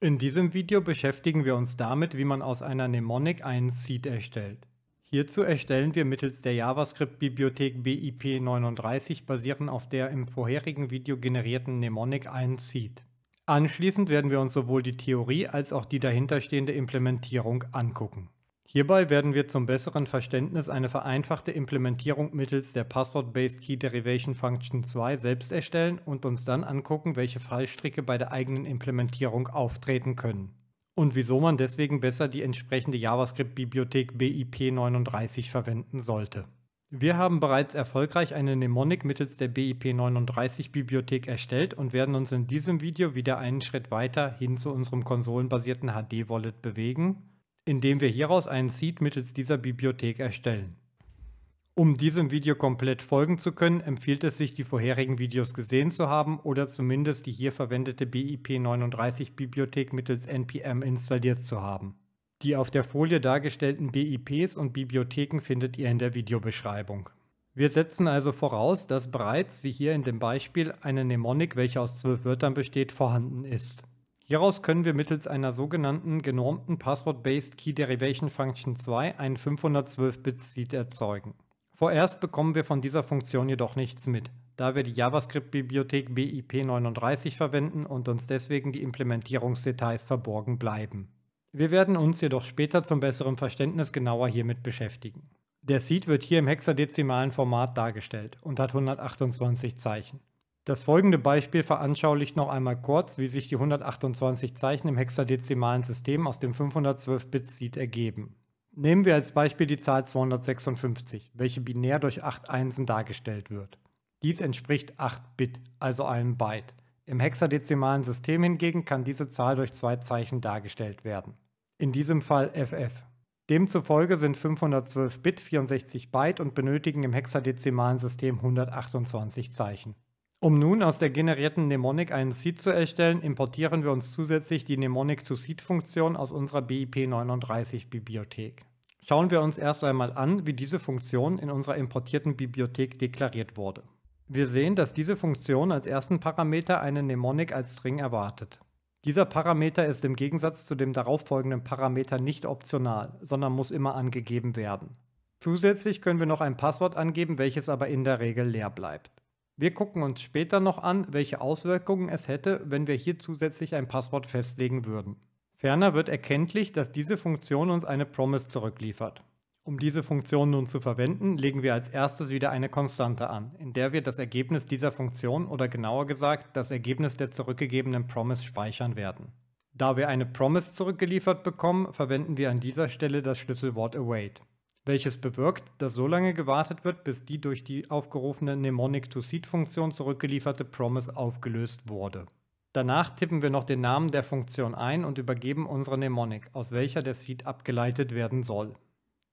In diesem Video beschäftigen wir uns damit, wie man aus einer Mnemonic einen Seed erstellt. Hierzu erstellen wir mittels der JavaScript-Bibliothek BIP39 basierend auf der im vorherigen Video generierten Mnemonic einen Seed. Anschließend werden wir uns sowohl die Theorie als auch die dahinterstehende Implementierung angucken. Hierbei werden wir zum besseren Verständnis eine vereinfachte Implementierung mittels der Password-Based Key Derivation Function 2 selbst erstellen und uns dann angucken, welche Fallstricke bei der eigenen Implementierung auftreten können. Und wieso man deswegen besser die entsprechende JavaScript-Bibliothek BIP39 verwenden sollte. Wir haben bereits erfolgreich eine Mnemonic mittels der BIP39-Bibliothek erstellt und werden uns in diesem Video wieder einen Schritt weiter hin zu unserem konsolenbasierten HD-Wallet bewegen indem wir hieraus einen Seed mittels dieser Bibliothek erstellen. Um diesem Video komplett folgen zu können, empfiehlt es sich, die vorherigen Videos gesehen zu haben oder zumindest die hier verwendete BIP39-Bibliothek mittels NPM installiert zu haben. Die auf der Folie dargestellten BIPs und Bibliotheken findet ihr in der Videobeschreibung. Wir setzen also voraus, dass bereits, wie hier in dem Beispiel, eine Mnemonik, welche aus zwölf Wörtern besteht, vorhanden ist. Hieraus können wir mittels einer sogenannten genormten Password-Based Key Derivation Function 2 einen 512-Bit-Seed erzeugen. Vorerst bekommen wir von dieser Funktion jedoch nichts mit, da wir die JavaScript-Bibliothek BIP39 verwenden und uns deswegen die Implementierungsdetails verborgen bleiben. Wir werden uns jedoch später zum besseren Verständnis genauer hiermit beschäftigen. Der Seed wird hier im hexadezimalen Format dargestellt und hat 128 Zeichen. Das folgende Beispiel veranschaulicht noch einmal kurz, wie sich die 128 Zeichen im hexadezimalen System aus dem 512-Bit-Seed ergeben. Nehmen wir als Beispiel die Zahl 256, welche binär durch 8 Einsen dargestellt wird. Dies entspricht 8 Bit, also einem Byte. Im hexadezimalen System hingegen kann diese Zahl durch zwei Zeichen dargestellt werden. In diesem Fall FF. Demzufolge sind 512 Bit 64 Byte und benötigen im hexadezimalen System 128 Zeichen. Um nun aus der generierten Mnemonic einen Seed zu erstellen, importieren wir uns zusätzlich die Mnemonic-to-Seed-Funktion aus unserer BIP39-Bibliothek. Schauen wir uns erst einmal an, wie diese Funktion in unserer importierten Bibliothek deklariert wurde. Wir sehen, dass diese Funktion als ersten Parameter eine Mnemonic als String erwartet. Dieser Parameter ist im Gegensatz zu dem darauffolgenden Parameter nicht optional, sondern muss immer angegeben werden. Zusätzlich können wir noch ein Passwort angeben, welches aber in der Regel leer bleibt. Wir gucken uns später noch an, welche Auswirkungen es hätte, wenn wir hier zusätzlich ein Passwort festlegen würden. Ferner wird erkenntlich, dass diese Funktion uns eine Promise zurückliefert. Um diese Funktion nun zu verwenden, legen wir als erstes wieder eine Konstante an, in der wir das Ergebnis dieser Funktion oder genauer gesagt das Ergebnis der zurückgegebenen Promise speichern werden. Da wir eine Promise zurückgeliefert bekommen, verwenden wir an dieser Stelle das Schlüsselwort await welches bewirkt, dass so lange gewartet wird, bis die durch die aufgerufene Mnemonic-to-Seed-Funktion zurückgelieferte Promise aufgelöst wurde. Danach tippen wir noch den Namen der Funktion ein und übergeben unsere Mnemonic, aus welcher der Seed abgeleitet werden soll.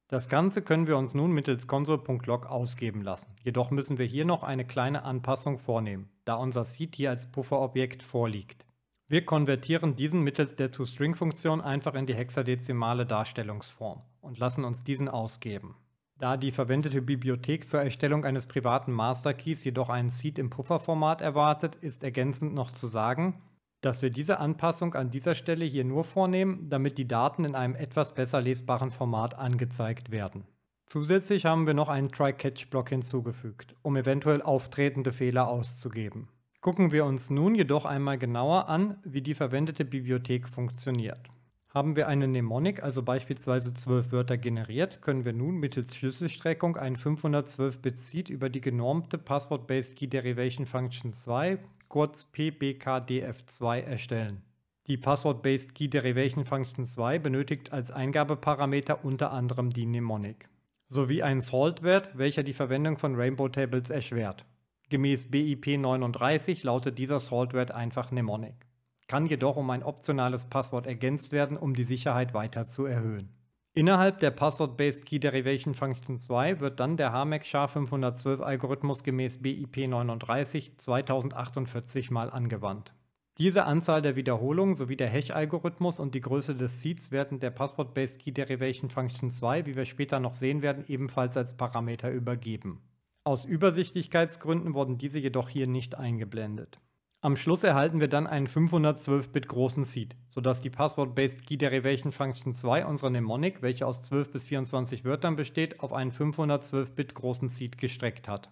Das Ganze können wir uns nun mittels console.log ausgeben lassen. Jedoch müssen wir hier noch eine kleine Anpassung vornehmen, da unser Seed hier als Pufferobjekt vorliegt. Wir konvertieren diesen mittels der toString-Funktion einfach in die hexadezimale Darstellungsform und lassen uns diesen ausgeben. Da die verwendete Bibliothek zur Erstellung eines privaten Masterkeys jedoch einen Seed im Pufferformat erwartet, ist ergänzend noch zu sagen, dass wir diese Anpassung an dieser Stelle hier nur vornehmen, damit die Daten in einem etwas besser lesbaren Format angezeigt werden. Zusätzlich haben wir noch einen Try-Catch-Block hinzugefügt, um eventuell auftretende Fehler auszugeben. Gucken wir uns nun jedoch einmal genauer an, wie die verwendete Bibliothek funktioniert. Haben wir eine Mnemonik, also beispielsweise zwölf Wörter generiert, können wir nun mittels Schlüsselstreckung einen 512-Bit-Seed über die genormte Password-Based Key Derivation Function 2, kurz PBKDF2, erstellen. Die Password-Based Key Derivation Function 2 benötigt als Eingabeparameter unter anderem die Mnemonik sowie einen Salt-Wert, welcher die Verwendung von Rainbow Tables erschwert. Gemäß BIP 39 lautet dieser Saltwert einfach Mnemonic, kann jedoch um ein optionales Passwort ergänzt werden, um die Sicherheit weiter zu erhöhen. Innerhalb der Password-Based Key Derivation Function 2 wird dann der HMAC SHA-512-Algorithmus gemäß BIP 39 2048 mal angewandt. Diese Anzahl der Wiederholungen sowie der Hash-Algorithmus und die Größe des Seeds werden der Password-Based Key Derivation Function 2, wie wir später noch sehen werden, ebenfalls als Parameter übergeben. Aus Übersichtlichkeitsgründen wurden diese jedoch hier nicht eingeblendet. Am Schluss erhalten wir dann einen 512-Bit großen Seed, sodass die Password-Based Key Derivation Function 2 unserer Mnemonic, welche aus 12 bis 24 Wörtern besteht, auf einen 512-Bit großen Seed gestreckt hat.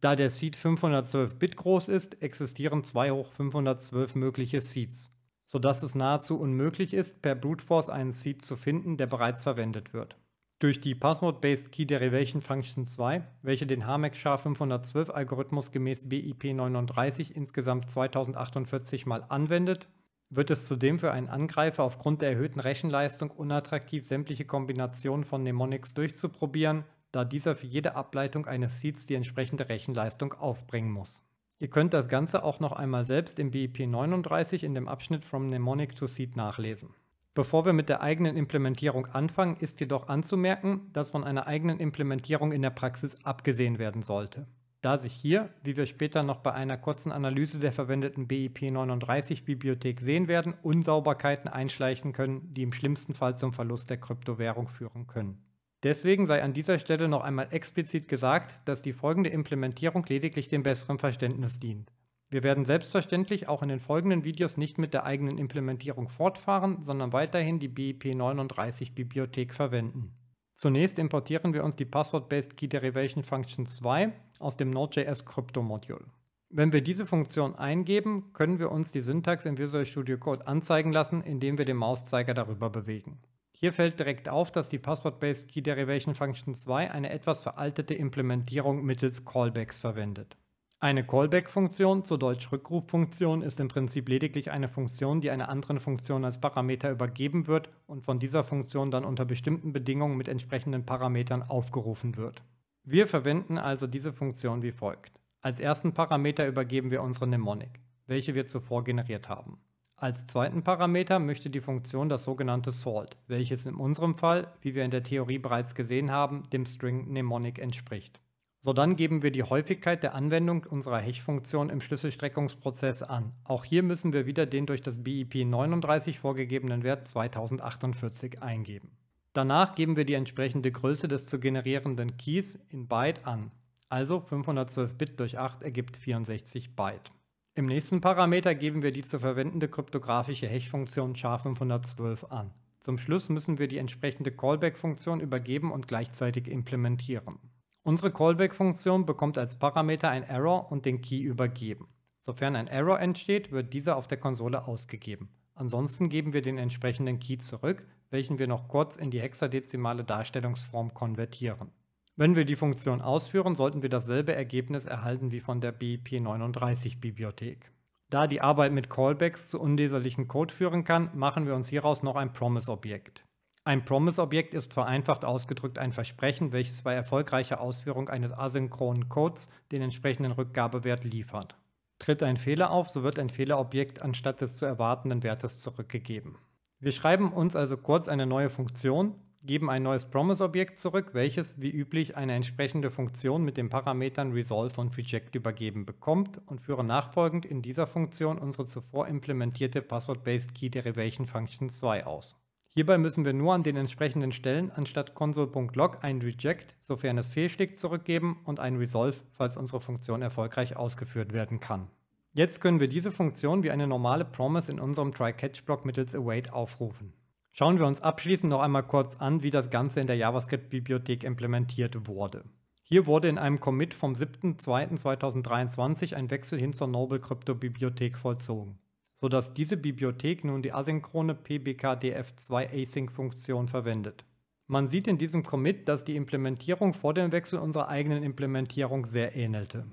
Da der Seed 512-Bit groß ist, existieren 2 hoch 512 mögliche Seeds, sodass es nahezu unmöglich ist, per Brute Force einen Seed zu finden, der bereits verwendet wird durch die Password-Based Key Derivation Function 2, welche den HMAC SHA-512-Algorithmus gemäß BIP 39 insgesamt 2048 mal anwendet, wird es zudem für einen Angreifer aufgrund der erhöhten Rechenleistung unattraktiv, sämtliche Kombinationen von Mnemonics durchzuprobieren, da dieser für jede Ableitung eines Seeds die entsprechende Rechenleistung aufbringen muss. Ihr könnt das Ganze auch noch einmal selbst im BIP 39 in dem Abschnitt From Mnemonic to Seed nachlesen. Bevor wir mit der eigenen Implementierung anfangen, ist jedoch anzumerken, dass von einer eigenen Implementierung in der Praxis abgesehen werden sollte. Da sich hier, wie wir später noch bei einer kurzen Analyse der verwendeten BIP 39 Bibliothek sehen werden, Unsauberkeiten einschleichen können, die im schlimmsten Fall zum Verlust der Kryptowährung führen können. Deswegen sei an dieser Stelle noch einmal explizit gesagt, dass die folgende Implementierung lediglich dem besseren Verständnis dient. Wir werden selbstverständlich auch in den folgenden Videos nicht mit der eigenen Implementierung fortfahren, sondern weiterhin die BIP 39 Bibliothek verwenden. Zunächst importieren wir uns die Password-Based Key Derivation Function 2 aus dem Node.js Krypto-Modul. Wenn wir diese Funktion eingeben, können wir uns die Syntax im Visual Studio Code anzeigen lassen, indem wir den Mauszeiger darüber bewegen. Hier fällt direkt auf, dass die Password-Based Key Derivation Function 2 eine etwas veraltete Implementierung mittels Callbacks verwendet. Eine Callback-Funktion, zur Deutsch Rückruffunktion, ist im Prinzip lediglich eine Funktion, die einer anderen Funktion als Parameter übergeben wird und von dieser Funktion dann unter bestimmten Bedingungen mit entsprechenden Parametern aufgerufen wird. Wir verwenden also diese Funktion wie folgt. Als ersten Parameter übergeben wir unsere Mnemonic, welche wir zuvor generiert haben. Als zweiten Parameter möchte die Funktion das sogenannte Salt, welches in unserem Fall, wie wir in der Theorie bereits gesehen haben, dem String Mnemonic entspricht. So dann geben wir die Häufigkeit der Anwendung unserer Hechfunktion im Schlüsselstreckungsprozess an. Auch hier müssen wir wieder den durch das BIP 39 vorgegebenen Wert 2048 eingeben. Danach geben wir die entsprechende Größe des zu generierenden Keys in Byte an. Also 512 Bit durch 8 ergibt 64 Byte. Im nächsten Parameter geben wir die zu verwendende kryptografische Hechfunktion funktion SHA-512 an. Zum Schluss müssen wir die entsprechende Callback-Funktion übergeben und gleichzeitig implementieren. Unsere Callback-Funktion bekommt als Parameter ein Error und den Key übergeben. Sofern ein Error entsteht, wird dieser auf der Konsole ausgegeben. Ansonsten geben wir den entsprechenden Key zurück, welchen wir noch kurz in die hexadezimale Darstellungsform konvertieren. Wenn wir die Funktion ausführen, sollten wir dasselbe Ergebnis erhalten wie von der BIP39-Bibliothek. Da die Arbeit mit Callbacks zu unleserlichen Code führen kann, machen wir uns hieraus noch ein Promise-Objekt. Ein Promise-Objekt ist vereinfacht ausgedrückt ein Versprechen, welches bei erfolgreicher Ausführung eines asynchronen Codes den entsprechenden Rückgabewert liefert. Tritt ein Fehler auf, so wird ein Fehlerobjekt anstatt des zu erwartenden Wertes zurückgegeben. Wir schreiben uns also kurz eine neue Funktion, geben ein neues Promise-Objekt zurück, welches wie üblich eine entsprechende Funktion mit den Parametern resolve und reject übergeben bekommt und führen nachfolgend in dieser Funktion unsere zuvor implementierte Password-Based Key Derivation Function 2 aus. Hierbei müssen wir nur an den entsprechenden Stellen anstatt console.log ein Reject, sofern es fehlschlägt, zurückgeben und ein Resolve, falls unsere Funktion erfolgreich ausgeführt werden kann. Jetzt können wir diese Funktion wie eine normale Promise in unserem Try-Catch-Block mittels await aufrufen. Schauen wir uns abschließend noch einmal kurz an, wie das Ganze in der JavaScript-Bibliothek implementiert wurde. Hier wurde in einem Commit vom 7.2.2023 ein Wechsel hin zur Noble Crypto Bibliothek vollzogen sodass diese Bibliothek nun die asynchrone PBKDF2-Async-Funktion verwendet. Man sieht in diesem Commit, dass die Implementierung vor dem Wechsel unserer eigenen Implementierung sehr ähnelte.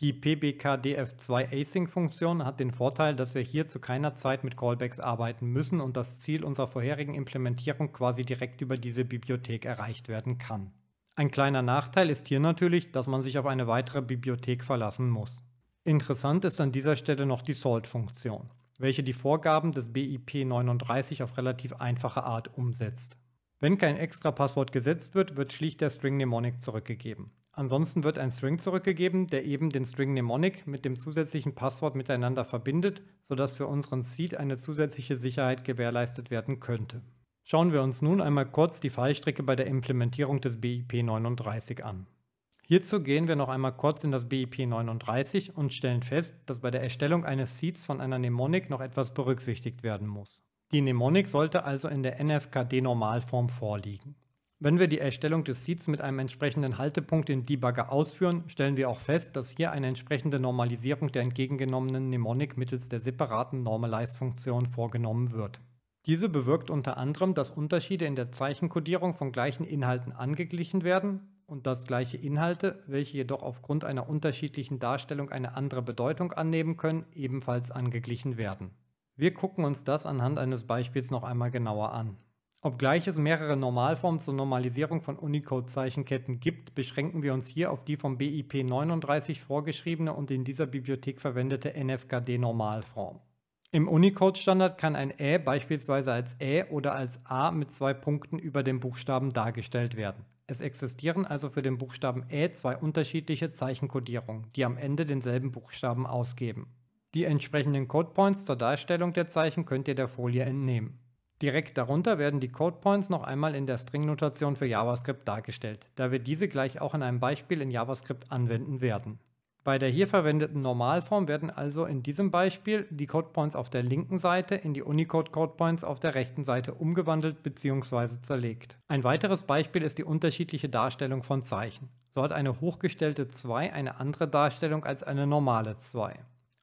Die PBKDF2-Async-Funktion hat den Vorteil, dass wir hier zu keiner Zeit mit Callbacks arbeiten müssen und das Ziel unserer vorherigen Implementierung quasi direkt über diese Bibliothek erreicht werden kann. Ein kleiner Nachteil ist hier natürlich, dass man sich auf eine weitere Bibliothek verlassen muss. Interessant ist an dieser Stelle noch die Salt-Funktion welche die Vorgaben des BIP 39 auf relativ einfache Art umsetzt. Wenn kein extra Passwort gesetzt wird, wird schlicht der String Mnemonic zurückgegeben. Ansonsten wird ein String zurückgegeben, der eben den String Mnemonic mit dem zusätzlichen Passwort miteinander verbindet, sodass für unseren Seed eine zusätzliche Sicherheit gewährleistet werden könnte. Schauen wir uns nun einmal kurz die Fallstricke bei der Implementierung des BIP 39 an. Hierzu gehen wir noch einmal kurz in das BIP 39 und stellen fest, dass bei der Erstellung eines Seeds von einer Mnemonik noch etwas berücksichtigt werden muss. Die Mnemonik sollte also in der NFKD-Normalform vorliegen. Wenn wir die Erstellung des Seeds mit einem entsprechenden Haltepunkt in Debugger ausführen, stellen wir auch fest, dass hier eine entsprechende Normalisierung der entgegengenommenen Mnemonik mittels der separaten Normalize-Funktion vorgenommen wird. Diese bewirkt unter anderem, dass Unterschiede in der Zeichenkodierung von gleichen Inhalten angeglichen werden, und das gleiche Inhalte, welche jedoch aufgrund einer unterschiedlichen Darstellung eine andere Bedeutung annehmen können, ebenfalls angeglichen werden. Wir gucken uns das anhand eines Beispiels noch einmal genauer an. Obgleich es mehrere Normalformen zur Normalisierung von Unicode-Zeichenketten gibt, beschränken wir uns hier auf die vom BIP 39 vorgeschriebene und in dieser Bibliothek verwendete NFKD-Normalform. Im Unicode-Standard kann ein Ä beispielsweise als Ä oder als A mit zwei Punkten über dem Buchstaben dargestellt werden. Es existieren also für den Buchstaben Ä zwei unterschiedliche Zeichenkodierungen, die am Ende denselben Buchstaben ausgeben. Die entsprechenden Codepoints zur Darstellung der Zeichen könnt ihr der Folie entnehmen. Direkt darunter werden die Codepoints noch einmal in der Stringnotation für JavaScript dargestellt, da wir diese gleich auch in einem Beispiel in JavaScript anwenden werden. Bei der hier verwendeten Normalform werden also in diesem Beispiel die Codepoints auf der linken Seite in die Unicode-Codepoints auf der rechten Seite umgewandelt bzw. zerlegt. Ein weiteres Beispiel ist die unterschiedliche Darstellung von Zeichen. So hat eine hochgestellte 2 eine andere Darstellung als eine normale 2.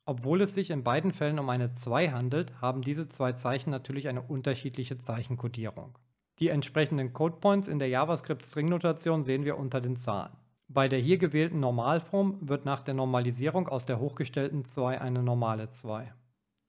Obwohl es sich in beiden Fällen um eine 2 handelt, haben diese zwei Zeichen natürlich eine unterschiedliche Zeichenkodierung. Die entsprechenden Codepoints in der JavaScript-String-Notation sehen wir unter den Zahlen. Bei der hier gewählten Normalform wird nach der Normalisierung aus der hochgestellten 2 eine normale 2.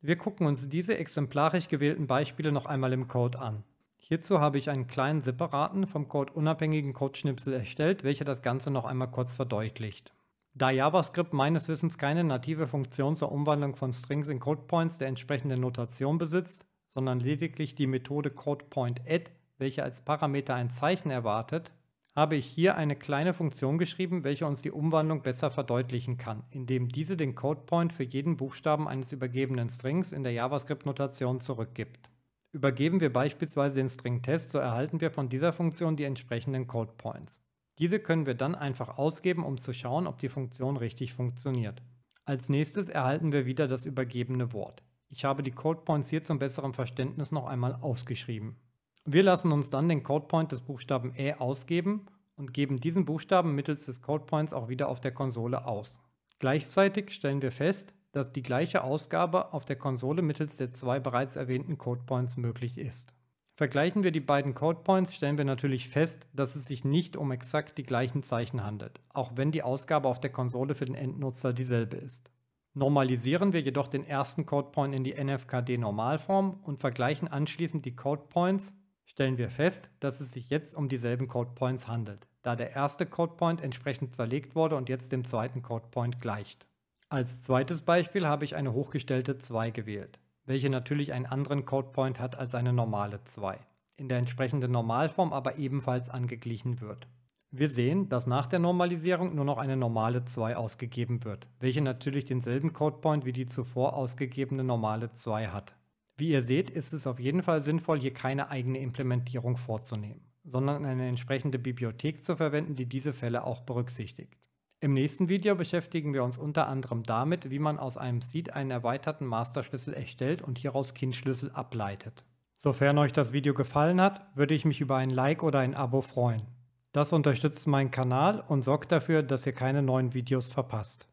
Wir gucken uns diese exemplarisch gewählten Beispiele noch einmal im Code an. Hierzu habe ich einen kleinen separaten, vom Code unabhängigen Codeschnipsel erstellt, welcher das Ganze noch einmal kurz verdeutlicht. Da JavaScript meines Wissens keine native Funktion zur Umwandlung von Strings in CodePoints der entsprechenden Notation besitzt, sondern lediglich die Methode CodePointAdd, welche als Parameter ein Zeichen erwartet, habe ich hier eine kleine Funktion geschrieben, welche uns die Umwandlung besser verdeutlichen kann, indem diese den Codepoint für jeden Buchstaben eines übergebenen Strings in der JavaScript-Notation zurückgibt. Übergeben wir beispielsweise den String Test, so erhalten wir von dieser Funktion die entsprechenden Codepoints. Diese können wir dann einfach ausgeben, um zu schauen, ob die Funktion richtig funktioniert. Als nächstes erhalten wir wieder das übergebene Wort. Ich habe die Codepoints hier zum besseren Verständnis noch einmal ausgeschrieben. Wir lassen uns dann den Codepoint des Buchstaben E ausgeben und geben diesen Buchstaben mittels des Codepoints auch wieder auf der Konsole aus. Gleichzeitig stellen wir fest, dass die gleiche Ausgabe auf der Konsole mittels der zwei bereits erwähnten Codepoints möglich ist. Vergleichen wir die beiden Codepoints, stellen wir natürlich fest, dass es sich nicht um exakt die gleichen Zeichen handelt, auch wenn die Ausgabe auf der Konsole für den Endnutzer dieselbe ist. Normalisieren wir jedoch den ersten Codepoint in die NFKD-Normalform und vergleichen anschließend die Codepoints stellen wir fest, dass es sich jetzt um dieselben Codepoints handelt, da der erste Codepoint entsprechend zerlegt wurde und jetzt dem zweiten Codepoint gleicht. Als zweites Beispiel habe ich eine hochgestellte 2 gewählt, welche natürlich einen anderen Codepoint hat als eine normale 2, in der entsprechenden Normalform aber ebenfalls angeglichen wird. Wir sehen, dass nach der Normalisierung nur noch eine normale 2 ausgegeben wird, welche natürlich denselben Codepoint wie die zuvor ausgegebene normale 2 hat. Wie ihr seht, ist es auf jeden Fall sinnvoll, hier keine eigene Implementierung vorzunehmen, sondern eine entsprechende Bibliothek zu verwenden, die diese Fälle auch berücksichtigt. Im nächsten Video beschäftigen wir uns unter anderem damit, wie man aus einem Seed einen erweiterten Masterschlüssel erstellt und hieraus Kindschlüssel ableitet. Sofern euch das Video gefallen hat, würde ich mich über ein Like oder ein Abo freuen. Das unterstützt meinen Kanal und sorgt dafür, dass ihr keine neuen Videos verpasst.